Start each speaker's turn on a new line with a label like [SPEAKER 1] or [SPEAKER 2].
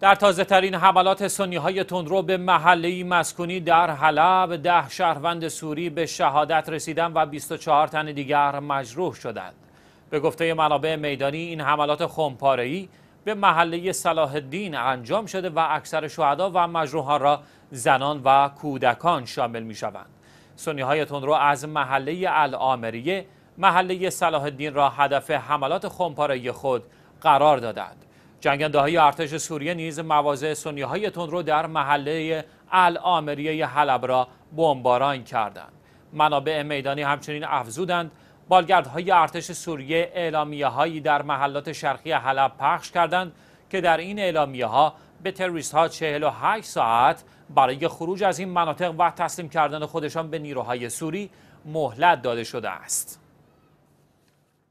[SPEAKER 1] در تازه ترین حملات سنی های تندرو به محله مسکونی در حلب ده شهروند سوری به شهادت رسیدن و 24 تن دیگر مجروح شدند. به گفته منابع میدانی این حملات خمپارهی به محله صلاح انجام شده و اکثر شهدا و مجروحان را زنان و کودکان شامل می شوند. سنی تندرو از محله العامریه محله صلاح الدین را هدف حملات خمپارهی خود قرار دادند. جنگنده های ارتش سوریه نیز مواضع سنی های رو در محله العامریه حلب را بمباران کردند. منابع میدانی همچنین افزودند بالگردهای ارتش سوریه اعلامیه هایی در محلات شرقی حلب پخش کردند که در این اعلامیه ها به تروریست ها 48 ساعت برای خروج از این مناطق و تسلیم کردن خودشان به نیروهای سوری مهلت داده شده است.